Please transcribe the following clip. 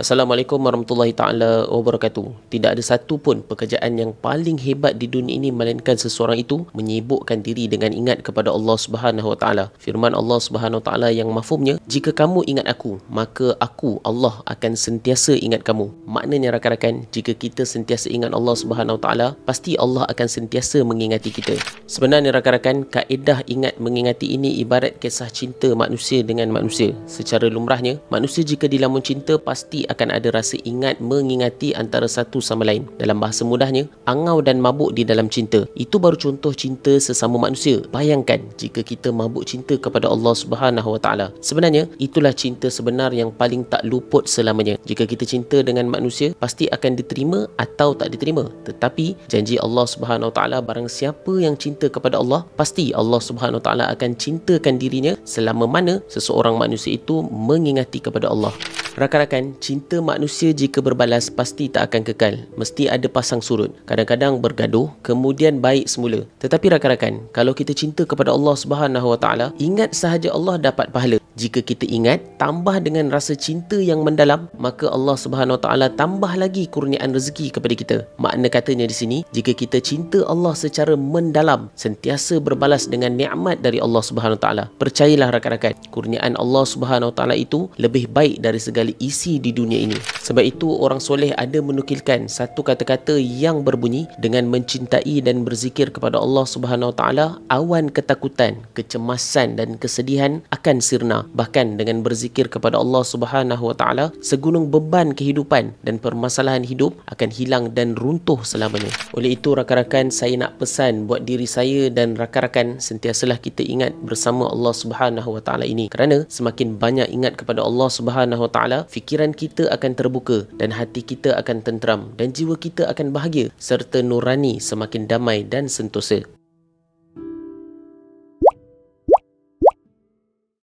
Assalamualaikum warahmatullahi taala wabarakatuh. Tidak ada satu pun pekerjaan yang paling hebat di dunia ini melainkan seseorang itu menyibukkan diri dengan ingat kepada Allah Subhanahu wa taala. Firman Allah Subhanahu wa taala yang mafhumnya, jika kamu ingat aku, maka aku Allah akan sentiasa ingat kamu. Maknanya rakan-rakan, jika kita sentiasa ingat Allah Subhanahu wa taala, pasti Allah akan sentiasa mengingati kita. Sebenarnya rakan-rakan, kaedah ingat mengingati ini ibarat kisah cinta manusia dengan manusia. Secara lumrahnya, manusia jika dilamun cinta pasti akan ada rasa ingat mengingati antara satu sama lain. Dalam bahasa mudahnya, angau dan mabuk di dalam cinta. Itu baru contoh cinta sesama manusia. Bayangkan jika kita mabuk cinta kepada Allah Subhanahu Wa Taala. Sebenarnya, itulah cinta sebenar yang paling tak luput selamanya. Jika kita cinta dengan manusia, pasti akan diterima atau tak diterima. Tetapi janji Allah Subhanahu Wa Taala barang siapa yang cinta kepada Allah, pasti Allah Subhanahu Wa Taala akan cintakan dirinya selama mana seseorang manusia itu mengingati kepada Allah. Allah. Rakan-rakan, cinta manusia jika berbalas pasti tak akan kekal. Mesti ada pasang surut. Kadang-kadang bergaduh, kemudian baik semula. Tetapi rakan-rakan, kalau kita cinta kepada Allah Subhanahu ingat sahaja Allah dapat pahala jika kita ingat tambah dengan rasa cinta yang mendalam maka Allah Subhanahu Wa Taala tambah lagi kurniaan rezeki kepada kita makna katanya di sini jika kita cinta Allah secara mendalam sentiasa berbalas dengan nikmat dari Allah Subhanahu Wa Taala percayalah rakan-rakan kurniaan Allah Subhanahu Wa Taala itu lebih baik dari segala isi di dunia ini sebab itu orang soleh ada menukilkan satu kata-kata yang berbunyi dengan mencintai dan berzikir kepada Allah Subhanahu Wa Taala awan ketakutan kecemasan dan kesedihan akan sirna bahkan dengan berzikir kepada Allah Subhanahu Wa Taala segunung beban kehidupan dan permasalahan hidup akan hilang dan runtuh selamanya oleh itu rakan-rakan saya nak pesan buat diri saya dan rakan-rakan sentiasalah kita ingat bersama Allah Subhanahu Wa Taala ini kerana semakin banyak ingat kepada Allah Subhanahu Wa Taala fikiran kita akan terbuka dan hati kita akan tenteram dan jiwa kita akan bahagia serta nurani semakin damai dan sentosa